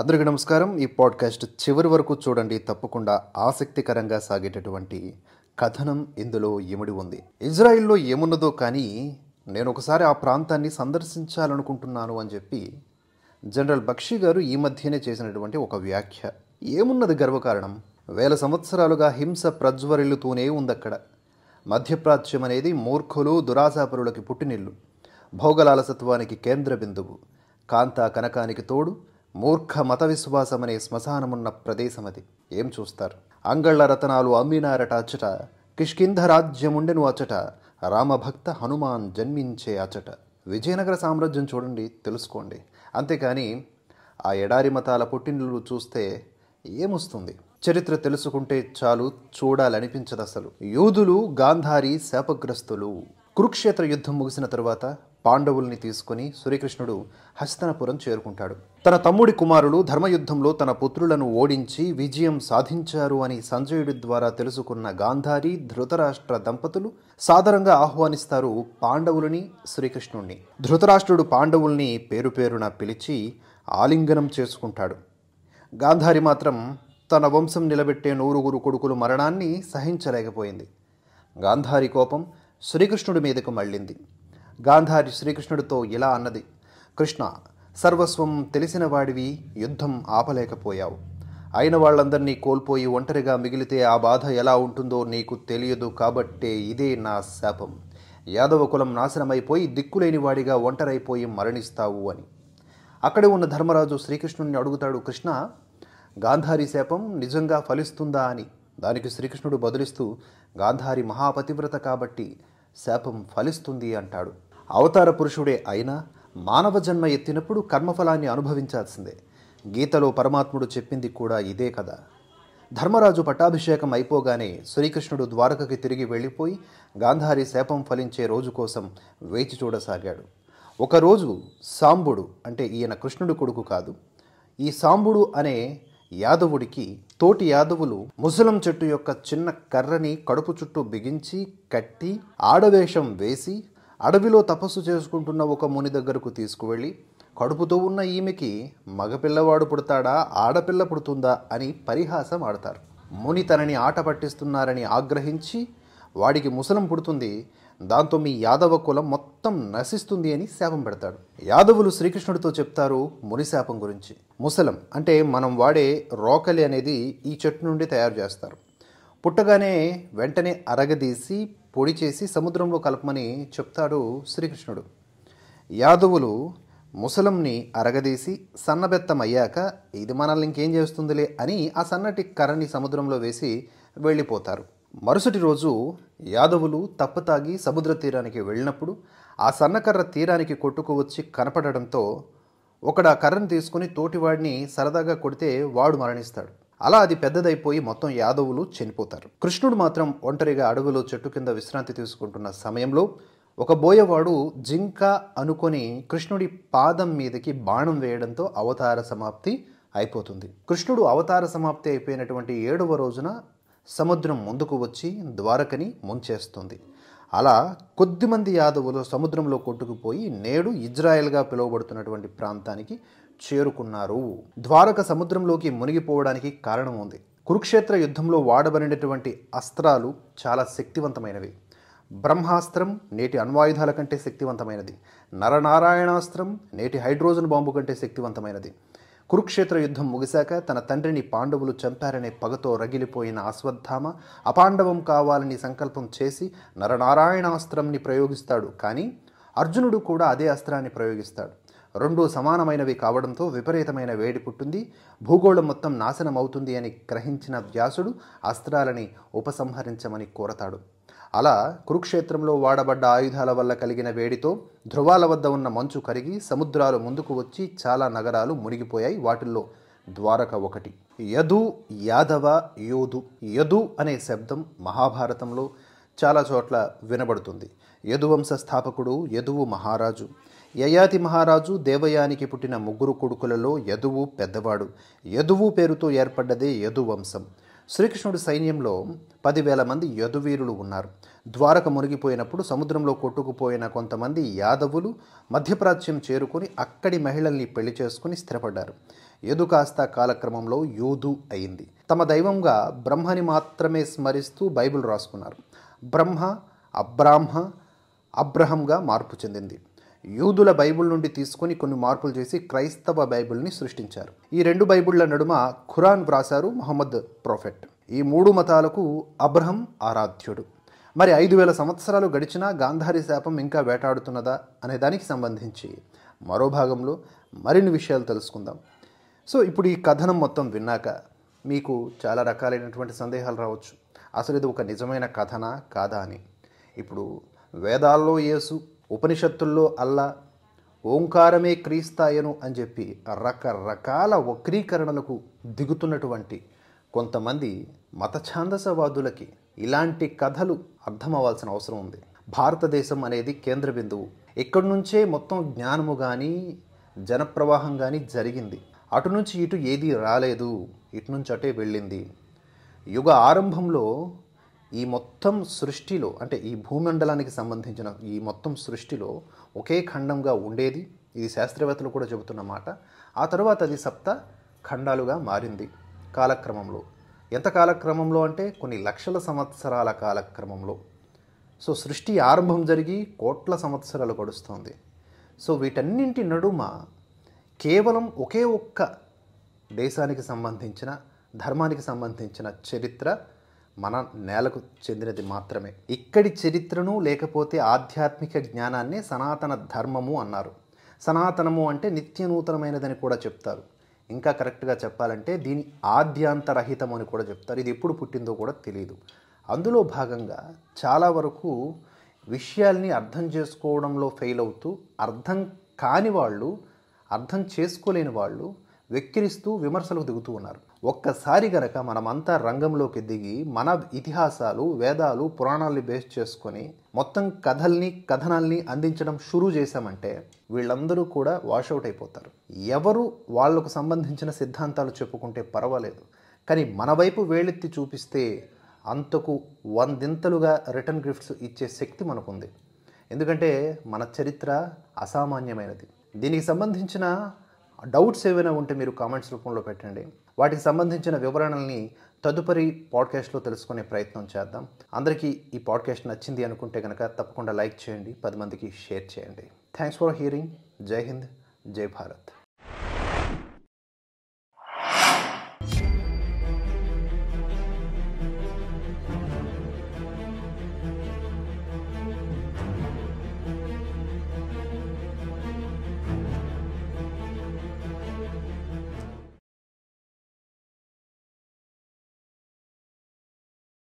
అందరికీ నమస్కారం ఈ పాడ్కాస్ట్ చివరి వరకు చూడండి తప్పకుండా ఆసక్తికరంగా సాగేటటువంటి కథనం ఇందులో ఏమిడి ఉంది ఇజ్రాయిల్లో ఏమున్నదో కానీ నేను ఒకసారి ఆ ప్రాంతాన్ని సందర్శించాలనుకుంటున్నాను అని చెప్పి జనరల్ బక్షి గారు ఈ మధ్యనే చేసినటువంటి ఒక వ్యాఖ్య ఏమున్నది గర్వకారణం వేల సంవత్సరాలుగా హింస ప్రజ్వరిల్లుతూనే ఉందక్కడ మధ్యప్రాచ్యం అనేది మూర్ఖులు దురాశాపరులకి పుట్టినిల్లు భౌగలాలసత్వానికి కేంద్ర బిందువు కాంతా కనకానికి తోడు మూర్ఖ మత విశ్వాసమనే శ్మశానమున్న ప్రదేశమది ఏం చూస్తారు అంగళ్ళ రతనాలు అమ్మినారట అచ్చట కిష్కింధ రాజ్యముండెను అచ్చట రామభక్త హనుమాన్ జన్మించే అచ్చట విజయనగర సామ్రాజ్యం చూడండి తెలుసుకోండి అంతేకాని ఆ ఎడారి మతాల పుట్టినలు చూస్తే ఏమొస్తుంది చరిత్ర తెలుసుకుంటే చాలు చూడాలనిపించదు అసలు యూదులు గాంధారి శాపగ్రస్తులు కురుక్షేత్ర యుద్ధం ముగిసిన తరువాత పాండవుల్ని తీసుకుని శ్రీకృష్ణుడు హస్తనపురం చేరుకుంటాడు తన తమ్ముడి కుమారులు ధర్మయుద్ధంలో తన పుత్రులను ఓడించి విజయం సాధించారు అని సంజయుడి ద్వారా తెలుసుకున్న గాంధారి ధృతరాష్ట్ర దంపతులు సాధారణంగా ఆహ్వానిస్తారు పాండవులని శ్రీకృష్ణుణ్ణి ధృతరాష్ట్రుడు పాండవుల్ని పేరు పేరున పిలిచి ఆలింగనం చేసుకుంటాడు గాంధారి మాత్రం తన వంశం నిలబెట్టే నూరుగురు కొడుకులు మరణాన్ని సహించలేకపోయింది గాంధారి కోపం శ్రీకృష్ణుడి మీదకు మళ్ళింది గాంధారి శ్రీకృష్ణుడితో ఇలా అన్నది కృష్ణ సర్వస్వం తెలిసిన వాడివి యుద్ధం ఆపలేకపోయావు అయిన వాళ్ళందరినీ కోల్పోయి ఒంటరిగా మిగిలితే ఆ బాధ ఎలా ఉంటుందో నీకు తెలియదు కాబట్టే ఇదే నా శాపం యాదవ కులం నాశనమైపోయి దిక్కులేని వాడిగా ఒంటరైపోయి మరణిస్తావు అని అక్కడే ఉన్న ధర్మరాజు శ్రీకృష్ణుడిని అడుగుతాడు కృష్ణ గాంధారి శాపం నిజంగా ఫలిస్తుందా అని దానికి శ్రీకృష్ణుడు బదులిస్తూ గాంధారి మహాపతివ్రత కాబట్టి శాపం ఫలిస్తుంది అంటాడు అవతార పురుషుడే అయినా మానవ జన్మ ఎత్తినప్పుడు కర్మఫలాన్ని అనుభవించాల్సిందే గీతలో పరమాత్ముడు చెప్పింది కూడా ఇదే కదా ధర్మరాజు పట్టాభిషేకం అయిపోగానే శ్రీకృష్ణుడు ద్వారకకి తిరిగి వెళ్ళిపోయి గాంధారి శాపం ఫలించే రోజు కోసం వేచి చూడసాగాడు ఒకరోజు సాంబుడు అంటే ఈయన కృష్ణుడు కొడుకు కాదు ఈ సాంబుడు అనే యాదవుడికి తోటి యాదవులు ముసలం చెట్టు యొక్క చిన్న కర్రని కడుపు చుట్టూ బిగించి కట్టి ఆడవేషం వేసి అడవిలో తపస్సు చేసుకుంటున్న ఒక ముని దగ్గరకు తీసుకువెళ్ళి కడుపుతో ఉన్న ఈమెకి మగపిల్లవాడు పుడతాడా ఆడపిల్ల పుడుతుందా అని పరిహాసం ఆడతారు ముని తనని ఆట పట్టిస్తున్నారని ఆగ్రహించి వాడికి ముసలం పుడుతుంది దాంతో మీ యాదవ కులం మొత్తం నశిస్తుంది అని శాపం పెడతాడు యాదవులు శ్రీకృష్ణుడితో చెప్తారు మురి శాపం గురించి ముసలం అంటే మనం వాడే రోకలి అనేది ఈ చెట్టు నుండి తయారు చేస్తారు పుట్టగానే వెంటనే అరగదీసి పొడి చేసి సముద్రంలో కలపమని చెప్తాడు శ్రీకృష్ణుడు యాదవులు ముసలంని అరగదీసి సన్నబెత్తమయ్యాక ఇది మనల్ని ఇంకేం చేస్తుందిలే అని ఆ సన్నటి కర్రని సముద్రంలో వేసి వెళ్ళిపోతారు మరుసటి రోజు యాదవులు తప్పుతాగి సముద్ర తీరానికి వెళ్ళినప్పుడు ఆ సన్నకర్ర తీరానికి కొట్టుకు వచ్చి కనపడడంతో ఒకడు ఆ కర్రను తీసుకుని తోటివాడిని సరదాగా కొడితే వాడు మరణిస్తాడు అలా అది పెద్దదైపోయి మొత్తం యాదవులు చనిపోతారు కృష్ణుడు మాత్రం ఒంటరిగా అడవిలో చెట్టు కింద విశ్రాంతి తీసుకుంటున్న సమయంలో ఒక బోయవాడు జింక అనుకొని కృష్ణుడి పాదం మీదకి బాణం వేయడంతో అవతార సమాప్తి అయిపోతుంది కృష్ణుడు అవతార సమాప్తి అయిపోయినటువంటి ఏడవ రోజున సముద్రం ముందుకు వచ్చి ద్వారకని ముంచేస్తుంది అలా కొద్దిమంది యాదవులు సముద్రంలో కొట్టుకుపోయి నేడు ఇజ్రాయెల్గా పిలువబడుతున్నటువంటి ప్రాంతానికి చేరుకున్నారు ద్వారక సముద్రంలోకి మునిగిపోవడానికి కారణం ఉంది కురుక్షేత్ర యుద్ధంలో వాడబడినటువంటి అస్త్రాలు చాలా శక్తివంతమైనవి బ్రహ్మాస్త్రం నేటి అణ్వాయుధాల కంటే శక్తివంతమైనది నరనారాయణాస్త్రం నేటి హైడ్రోజన్ బాంబు కంటే శక్తివంతమైనది కురుక్షేత్ర యుద్ధం ముగిశాక తన తండ్రిని పాండవులు చంపారనే పగతో రగిలిపోయిన అశ్వత్థామ అపాండవం కావాలని సంకల్పం చేసి నరనారాయణాస్త్రంని ప్రయోగిస్తాడు కానీ అర్జునుడు కూడా అదే అస్త్రాన్ని ప్రయోగిస్తాడు రెండూ సమానమైనవి కావడంతో విపరీతమైన వేడి పుట్టింది భూగోళం మొత్తం నాశనం అవుతుంది అని గ్రహించిన వ్యాసుడు అస్త్రాలని ఉపసంహరించమని కోరతాడు అలా కురుక్షేత్రంలో వాడబడ్డ ఆయుధాల వల్ల కలిగిన వేడితో ధ్రువాల వద్ద ఉన్న మంచు కరిగి సముద్రాలు ముందుకు వచ్చి చాలా నగరాలు మునిగిపోయాయి వాటిల్లో ద్వారక ఒకటి యదు యాదవ యోధు యదు అనే శబ్దం మహాభారతంలో చాలా చోట్ల వినబడుతుంది యదువంశ స్థాపకుడు యదువు మహారాజు యయాతి మహారాజు దేవయానికి పుట్టిన ముగ్గురు కొడుకులలో యదువు పెద్దవాడు యదువు పేరుతో ఏర్పడ్డదే యదువంశం శ్రీకృష్ణుడి సైన్యంలో పదివేల మంది యదువీరులు ఉన్నారు ద్వారక మునిగిపోయినప్పుడు సముద్రంలో కొట్టుకుపోయిన కొంతమంది యాదవులు మధ్యప్రాచ్యం చేరుకుని అక్కడి మహిళల్ని పెళ్లి చేసుకుని స్థిరపడ్డారు యదు కాస్త కాలక్రమంలో యూదు అయింది తమ దైవంగా బ్రహ్మని మాత్రమే స్మరిస్తూ బైబిల్ రాసుకున్నారు బ్రహ్మ అబ్రాహ్మ అబ్రహంగా మార్పు చెందింది యూదుల బైబుల్ నుండి తీసుకొని కొన్ని మార్పులు చేసి క్రైస్తవ బైబిల్ని సృష్టించారు ఈ రెండు బైబిళ్ల నడుమ ఖురాన్ వ్రాసారు మహమ్మద్ ప్రొఫెట్ ఈ మూడు మతాలకు అబ్రహం ఆరాధ్యుడు మరి ఐదు వేల సంవత్సరాలు గడిచినా గాంధారి శాపం ఇంకా వేటాడుతున్నదా అనే దానికి సంబంధించి మరో భాగంలో మరిన్ని విషయాలు తెలుసుకుందాం సో ఇప్పుడు ఈ కథనం మొత్తం విన్నాక మీకు చాలా రకాలైనటువంటి సందేహాలు రావచ్చు అసలు ఇది ఒక నిజమైన కథనా కాదా అని ఇప్పుడు వేదాల్లో యేసు ఉపనిషత్తుల్లో అల్లా ఓంకారమే క్రీస్తాయను అని చెప్పి రకరకాల వక్రీకరణలకు దిగుతున్నటువంటి కొంతమంది మత ఛాందసవాదులకి ఇలాంటి కథలు అర్థమవ్వాల్సిన అవసరం ఉంది భారతదేశం అనేది కేంద్ర బిందువు ఇక్కడి నుంచే మొత్తం జ్ఞానము కానీ జనప్రవాహం కానీ జరిగింది అటు నుంచి ఇటు ఏది రాలేదు ఇటు నుంచి అటే వెళ్ళింది యుగ ఆరంభంలో ఈ మొత్తం సృష్టిలో అంటే ఈ భూమండలానికి సంబంధించిన ఈ మొత్తం సృష్టిలో ఒకే ఖండంగా ఉండేది ఇది శాస్త్రవేత్తలు కూడా చెబుతున్న మాట ఆ తర్వాత అది సప్త ఖండాలుగా మారింది కాలక్రమంలో ఎంత కాలక్రమంలో అంటే కొన్ని లక్షల సంవత్సరాల కాలక్రమంలో సో సృష్టి ఆరంభం జరిగి కోట్ల సంవత్సరాలు గడుస్తుంది సో వీటన్నింటి నడుమ కేవలం ఒకే ఒక్క దేశానికి సంబంధించిన ధర్మానికి సంబంధించిన చరిత్ర మన నేలకు చెందినది మాత్రమే ఇక్కడి చరిత్రను లేకపోతే ఆధ్యాత్మిక జ్ఞానాన్ని సనాతన ధర్మము అన్నారు సనాతనము అంటే నిత్య నూతనమైనదని కూడా చెప్తారు ఇంకా కరెక్ట్గా చెప్పాలంటే దీని ఆద్యాంతరహితం అని కూడా చెప్తారు ఇది ఎప్పుడు పుట్టిందో కూడా తెలియదు అందులో భాగంగా చాలా వరకు విషయాల్ని అర్థం చేసుకోవడంలో ఫెయిల్ అవుతూ అర్థం కాని వాళ్ళు అర్థం చేసుకోలేని వాళ్ళు వెక్కిరిస్తూ విమర్శలకు దిగుతూ ఉన్నారు ఒక్కసారి గనక మనమంతా రంగంలోకి దిగి మన ఇతిహాసాలు వేదాలు పురాణాల్ని బేస్ చేసుకొని మొత్తం కథల్ని కథనాల్ని అందించడం షురూ చేశామంటే వీళ్ళందరూ కూడా వాషౌట్ అయిపోతారు ఎవరు వాళ్లకు సంబంధించిన సిద్ధాంతాలు చెప్పుకుంటే పర్వాలేదు కానీ మన వైపు వేళెత్తి చూపిస్తే అంతకు వందింతలుగా రిటర్న్ గిఫ్ట్స్ ఇచ్చే శక్తి మనకుంది ఎందుకంటే మన చరిత్ర అసామాన్యమైనది దీనికి సంబంధించిన డౌట్స్ ఏవైనా ఉంటే మీరు కామెంట్స్ రూపంలో పెట్టండి వాటికి సంబంధించిన వివరణల్ని తదుపరి పాడ్కాస్ట్లో తెలుసుకునే ప్రయత్నం చేద్దాం అందరికీ ఈ పాడ్కాస్ట్ నచ్చింది అనుకుంటే కనుక తప్పకుండా లైక్ చేయండి పది మందికి షేర్ చేయండి థ్యాంక్స్ ఫర్ హియరింగ్ జై హింద్ జై భారత్